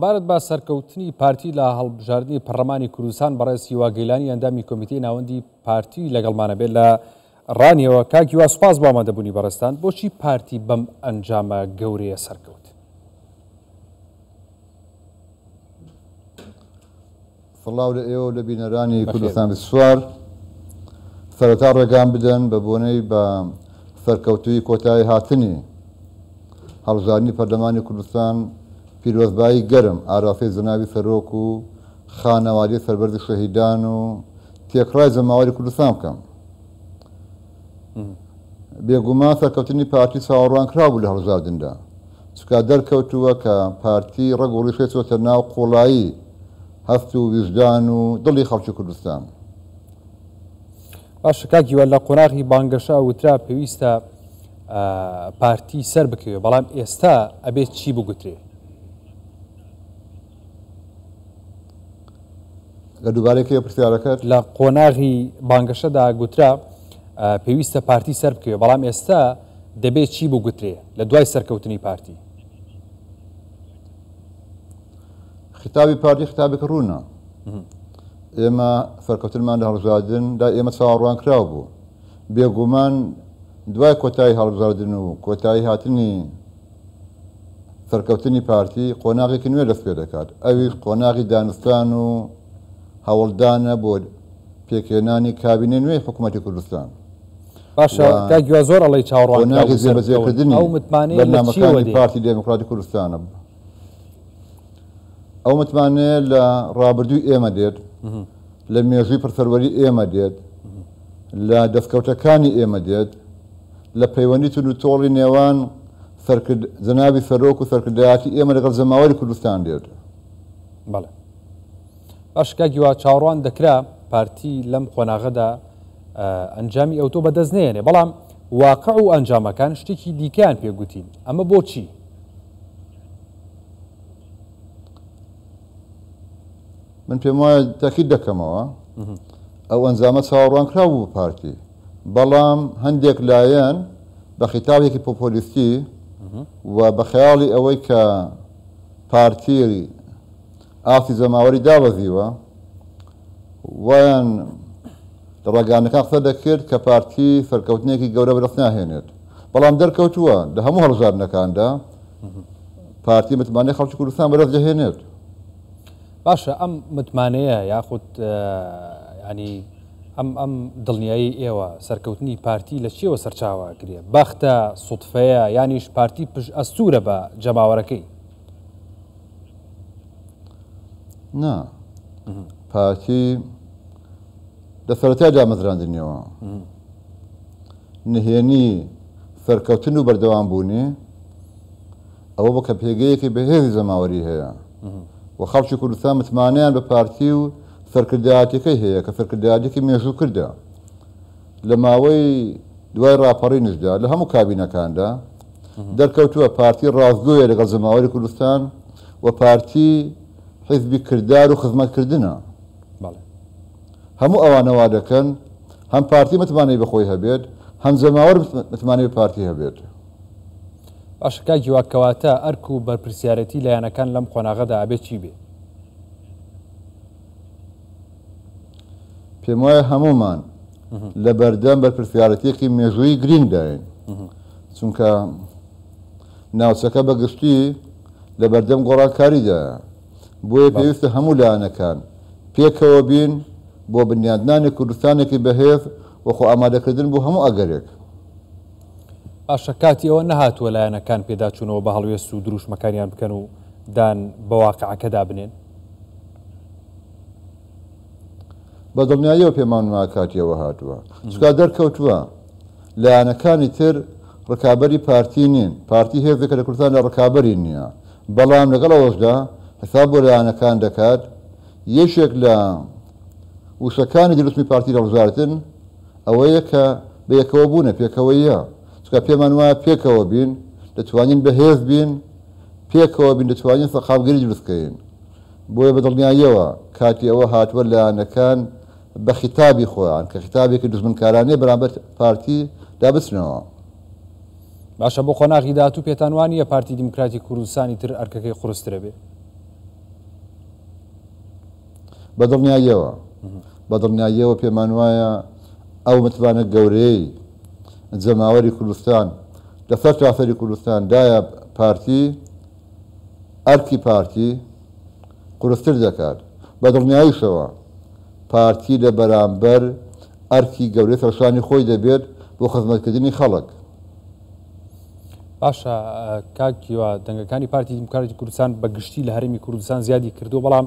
بارت با سەرکەوتنی پارتی لە هەڵبژاردننی پەرلەمانی کوردستان بەڕێز هیواگەیلانی ئەندامی کمیتی ناوەندی پارتی لەگەڵمانە بێت لە ڕانیەوە کاکی وا سوپاس بامان دەبوونی بەڕستان بۆچی پارتی بەم ئەنجامە گەورەیە سەرکەوت فڵاو لە ئێوە لە بینەرانی کوردستان سووار سەرەتا ڕێگان بدەن بە بۆنەی بە سەرکەوتوی کۆتایی هاتنی هەڵزانی پەردەمانی کوردستان پیرۆزبایی گەرم ئارافی زناوی سەرۆک و خانەواری سەربەرد شەهیددان و تێکڕای زەماواری کوردستان بکەم بێگومان سەرکەوتنی پارتی ساوەڕوان کرابوو لە هەڵزاردندا چکا دەرکەوتووە کە پارتی ڕگوڵیشێت چۆتە ناو قۆڵایی هەفت و ویژدان و دڵی خەڵکی کوردستان باش کاکیوە لە قۆراغی بانگەشا وترا پێویستە پارتی سەر بکەوێ بەڵام ئێستا ئەبێت چی بگوترێ لە دووبارێکی پرسیارەکەت لە قۆناغی بانگەشەدا گوترا پێویستە پارتی سەر بکەوێ بەڵام ئێستا دەبێت چی بۆ گوترێ لە دوای سەرکەوتنی پارتی ختابی پارتی ختابێک ڕوونا ئێمە فەرکەوتنمان لە هەڵزادن دا ئێمە چاوەڕوان کرااو بوو بێگومان دوای کۆتایی هەڵبزاردن و کۆتایی هاتنی فەرکەوتنی پارتی قۆناغێکی نوێ دەست پێ دەکات ئەوی قۆناغی دانستان و هەوڵدانە بۆ پێکێنانی کابینە نوێی حکوومەتی کوردستان باشە تاگووا زۆر ئەڵی چاوەڕوانمتمانی پارتی دموکراتی کوردستانە ئەو متمانەیە لە ڕابردوو ئێمە دێت لە مێژوی پرسەروەری ئێمە دێت لە دەستکەوتەکانی ئێمە دێت لە پەیوەندی تون و تۆڵی نێوان زەناوی فەرۆک و سەرکردایاتی ئێمە لەگەڵ زەماوەری کوردستان دێت بەڵێ ئەشکا گیوا چاڕوان دەکرا پارتی لەم خۆناغەدا ئەنجامی ئەوتۆ بەدەستنێنێ بەڵام واقع و ئەنجامەکان شتێکی دیکەیان پێگوتین ئەمە بۆچی من پێم وایە تەخی دەکەمەوە ئەو ئەنجامە چاوەڕوان کرا بوو پارتی بەڵام هەندێک لایەن بە خیتابێکی پۆپۆلیستی و بە خەیاڵی ئەوەی کە پارتیری ئافی زەماوەری دابەزیوە وەیان ڕگانەکە قسە دەکرد کە پارتی سەرکەوتنێکی گەورە بەدەست ناهێنێت بەڵام دەرکەوتووە لە هەموو هەڵژارنەکاندا پارتی متمانی خەڵکی کوردستان بەدەست دەهێنێت باشە ئەم متمانەیە یاخود ینی ئەم ئەم دڵنیایی ئێوە سەرکەوتنی پارتی لە چیەوە سەرچاوەگرێ بەختە سوتفەیە ینیش پارتی پش ئەستورە بە جەماوەەکەی نا پارتی لە سەرەتا جامەزراندنیەوە نهێنی سەرکەوتن و بەردەوام بوونی ئەوە بە کە پێگەیەکی بەهێزی زەماوەری هەیە و خەڵکی کوردستان متمانیان بە پارتی و سەرکرداتەکەی هەیە کە سەرکرداتێکی مێژوو کردە لە ماوەی دوای ڕاپەڕی نشدا لە هەموو کابینەکاندا دەرکەوتووە پارتی ڕازگوۆیە لەگەڵ زەماوەری کوردستان و پارتی حیفبی کردار و خزمەتکردنە هەموو ئەوانەوا دەکەن هەم پارتی متمانەی بەخۆی هەبێت هەم زەماوەر متمانەی پارتی هەبێت ئاشکاکی واکەواتە ئەرک و بەرپسیارەتی لایەنەکان لەم خۆناغەدا ئابێت چی بێ پێم وایە هەمومان لە بەردەم بەرپسیارەتێکی مێژووی گرینداین چونکە ناوچەکە بەگشتی لە بەردەم گۆڕانکاریدا بۆیە پێویستە هەموو لایەنەکان پێکەوە بین بۆ بنیادنانی کوردستانێکی بەهێز وەخۆ ئامادەکردن بۆ هەموو ئەگەرێک ئاشکاتی ئەوە نەهاتووە لایەنەکان پێداچوونەوە بە هەڵوێست و دروشمەکانیان بکەن و دان بەواقعەکەدا بنێن بە دڵنیاییەوە پێمان ماکاتیەوە هاتووە چکا دەرکەوتووە لایەنەکانی تر ڕکابی پارتی نین پارتی هێزەکە لە کوردستان لە ڕکابی نییە بەڵام لەگەڵ ئەوەشدا ئەسا بۆرانەکان دەکات یەشێک لە وشەکانی دروستمی پارتی لە وزارتن ئەوەیە کە بە یەکەوە بوونە پێکەوەیە چکە پێمان وایە پێکەوە بین دەتوانین بەهێز بین پێکەوە بین دەتوانین سەخابگری دروستکەین بۆیە بەدڵنیاییەوە کاتی ئەوە هاتووە لایەنەکان بە خیتابی خۆیان کە خیتابێکی دژمنکارانەیە بەرامبەر پارتی دابچنەوە. باشە بۆ خۆناغی داات و پێتانوانیە پارتی دیموکراتی کوردستانی تر ئەرکەکەی خورسترە بێت. بە دڵنیایەوە بە دڵنیایەوە پێمان وایە ئەو متوانە گەورەی جەماوەری کوردستان لەسەر چافەری کوردستان دایە پارتی ئەرکی پارتی قورستتر دەکات بە دڵنیاییشەوە پارتی لە بەرامبەر ئەرکی گەورەی فەشانی خۆی دەبێت بۆ خزمەتکردنی خەڵک باشە کاکیوە دەنگەکانی پارتی دیموکراتی کوردستان بە گشتی لە هەرمی کوردستان زیادی کردو بەڵام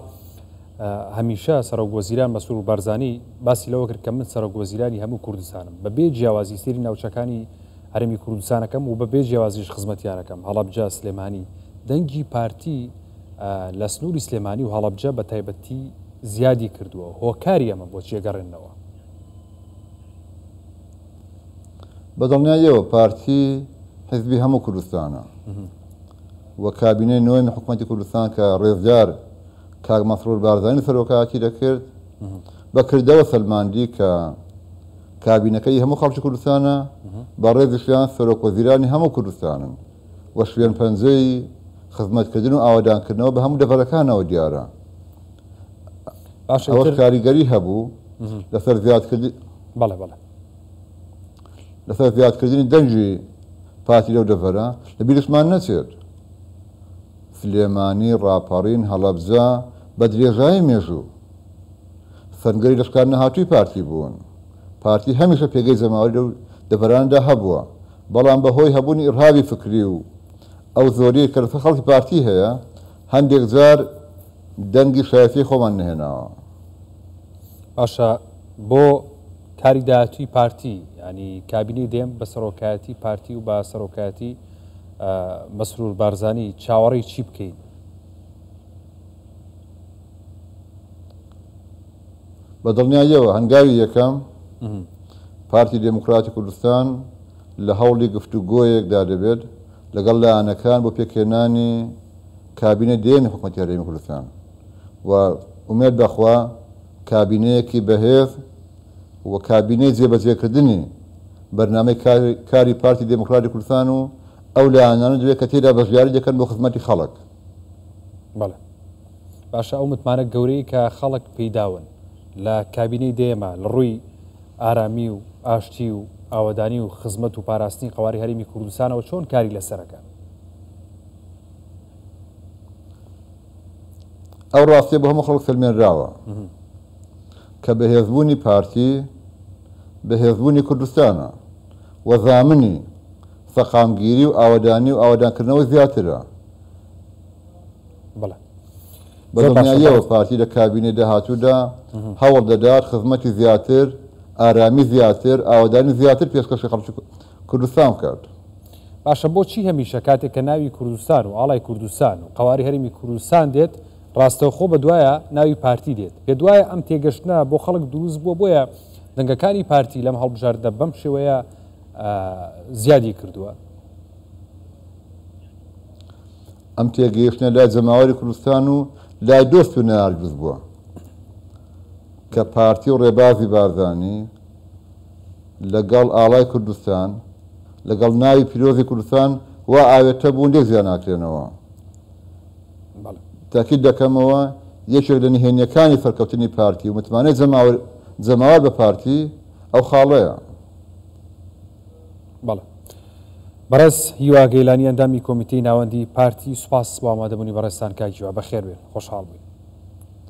هەمیشە سەرۆگۆزیران بە سوور و بارزانانی باسی لەوە کرد کە من سەرۆگۆزیرانی هەموو کوردستانم بە بێ جیاوازی سری ناوچەکانی هەرمی کوردستانەکەم و بە بێ جیاوازیش خزمەتیانەکەم هەڵبجا سلێمانی دەنگی پارتی لە سنووری سلێمانی و هەڵبجە بە تایبەتی زیادی کردووە هۆکاری ئەمە بۆ جێگەڕێنەوە بەدڵنیایەوە پارتی حزبی هەموو کوردستانە وە کابینەی نوێمی حکوومەتی کوردستان کە ڕێزجار کاک مەفرور بارزانانی فەرۆکاتی دەکرد بەکردەوە سلماندی کە کابینەکەی هەموو خەڵکی کوردستانە بە ڕێزیشیان سەرۆکۆزیرانی هەموو کوردستانن وە شوێن پەنجەی خزمەتکردن و ئاوادانکردنەوە بە هەموو دەفەرەکانەوە دیارە کاریگەری هەبوو لەسەر زیادکردی لەسەر زیادکردنی دەنجی پاتی لەو دەفەرە لە بیرشمان نەچێت فلێمانی ڕاپەڕین هەڵەبزا بە درێژای مێژوو فەنگەری لەشکار نەهاتووی پارتی بوون پارتی هەمیشە پێگەی زەماوە لە دەبەراندا هەبووە بەڵام بەهۆی هەبوونی ئرهاوی فکری و ئەو زۆری کەرفە خەڵکی پارتی هەیە هەندێک جار دەنگی شایفی خۆمان نهێناوە باشە بۆ کاری داهاتوی پارتی ینی کابینی دێم بە سەرۆکایەتی پارتی و بە سەرۆکایەتی مەسرور بارزانانی چاوەڕی چی بکەین بە دڵنیایەوە هەنگاوی یەکەم پارتی دموکراتی کوردستان لە هەوڵی گفتوگۆیەکدا دەبێت لەگەڵ لایەنەکان بۆ پێکێنانی کابینە دێن حکومەتیارێمی کوردستان و ئومێت بەخوا کابینەیەکی بەهێز و کابینەی جێبەجێکردنی بەرنامەی کاری پارتی دموکراتی کوردستان و ئەو لایەنانە دوێ کە تێدا بەژیاری دەکەن بۆ خزمەتی خەڵک بەڵێ باشە ئەو متمانە گەورەی کە خەڵک پیداون لە کابینەی دێمە لە ڕووی ئارامی و ئاشتی و ئاوادانی و خزمەت و پاراستنی قواری هەرمی کوردستانەوە چۆن کاری لەسەرەکە ئەو ڕاستێ بە هەموو خەڵک سلمێنراوە کە بەهێزبوونی پارتی بەهێزبوونی کوردستانە وەزامنی فەقامگیری و ئاوادانی و ئاوادانکردنەوە زیاترە بەڵیەوە پارتی لە کابینێ داهاتوودا هەوڵ دەدات خزمەتی زیاتر ئارامی زیاتر ئاوادانی زیاتر پێشکەشی خەڵکی کوردستان کرد باشە بۆچی هەمیشە کاتێک کە ناوی کوردستان و ئاڵای کوردستان و قواری هەرمی کوردستان دێت ڕاستەوخۆ بە دوایە ناوی پارتی دێت پێ دوایە ئەم تێگەشتە بۆ خەڵک دروست بووە بۆیە دەنگەکانی پارتی لەم هەڵبژاردە بەم شێوەیە زیادی کردووە ئەم تێگەیشتە لای جەماوەری کوردستان و لای دۆست و نارگز بووە کە پارتی و ڕێبازی بارزانانی لەگەڵ ئاڵای کوردستان لەگەڵ ناوی پیرۆزی کوردستان وا ئاوێتە بوون لێک زیان ناکرێنەوە تاکی دەکەمەوە یەکێک لە نهێنیەکانی فەرکەوتنی پارتی و متمانێت جەماوە بە پارتی ئەو خاڵەیە بەڵە بەرز هیواگەیلانی ئەندامی کۆمیتی ناوەندی پارتی سوپاس بۆ ئامادەبوونی بەڕێستان کاکیوە بەخێر بێ خۆشحاڵ بووی